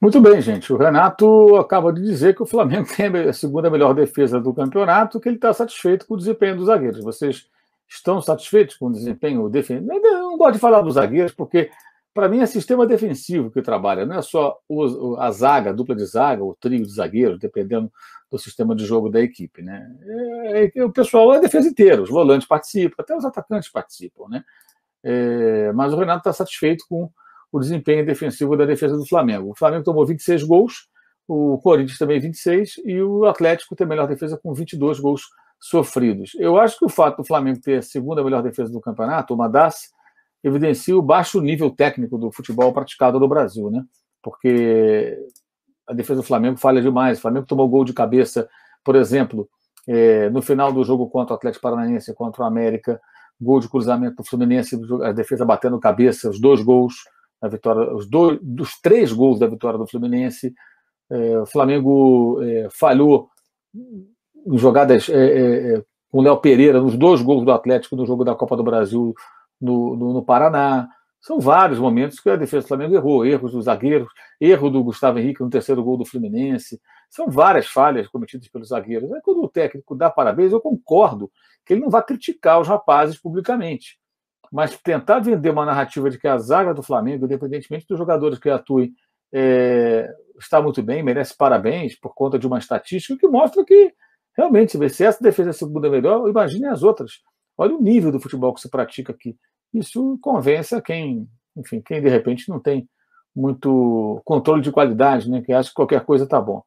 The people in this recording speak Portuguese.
Muito bem, gente. O Renato acaba de dizer que o Flamengo tem a segunda melhor defesa do campeonato, que ele está satisfeito com o desempenho dos zagueiros. Vocês estão satisfeitos com o desempenho defensivo? Eu não gosto de falar dos zagueiros, porque para mim é sistema defensivo que trabalha, não é só a zaga, a dupla de zaga, o trio de zagueiros, dependendo do sistema de jogo da equipe. Né? É, é, o pessoal é a defesa inteira, os volantes participam, até os atacantes participam. Né? É, mas o Renato está satisfeito com o desempenho defensivo da defesa do Flamengo. O Flamengo tomou 26 gols, o Corinthians também 26 e o Atlético tem a melhor defesa com 22 gols sofridos. Eu acho que o fato do Flamengo ter a segunda melhor defesa do campeonato, uma das, evidencia o baixo nível técnico do futebol praticado no Brasil, né? Porque a defesa do Flamengo falha demais. O Flamengo tomou gol de cabeça, por exemplo, é, no final do jogo contra o Atlético Paranaense, contra o América, gol de cruzamento do Fluminense, a defesa batendo cabeça, os dois gols a vitória, os dois, dos três gols da vitória do Fluminense, é, o Flamengo é, falhou em jogadas é, é, é, com o Léo Pereira nos dois gols do Atlético no jogo da Copa do Brasil no, no, no Paraná. São vários momentos que a defesa do Flamengo errou, erros dos zagueiros, erro do Gustavo Henrique no terceiro gol do Fluminense. São várias falhas cometidas pelos zagueiros. Aí quando o técnico dá parabéns, eu concordo que ele não vai criticar os rapazes publicamente. Mas tentar vender uma narrativa de que a zaga do Flamengo, independentemente dos jogadores que atuem, é, está muito bem, merece parabéns por conta de uma estatística que mostra que realmente, se essa defesa é segunda melhor, imagine as outras. Olha o nível do futebol que se pratica aqui. Isso convence a quem, enfim, quem de repente não tem muito controle de qualidade, né? Que acha que qualquer coisa está bom.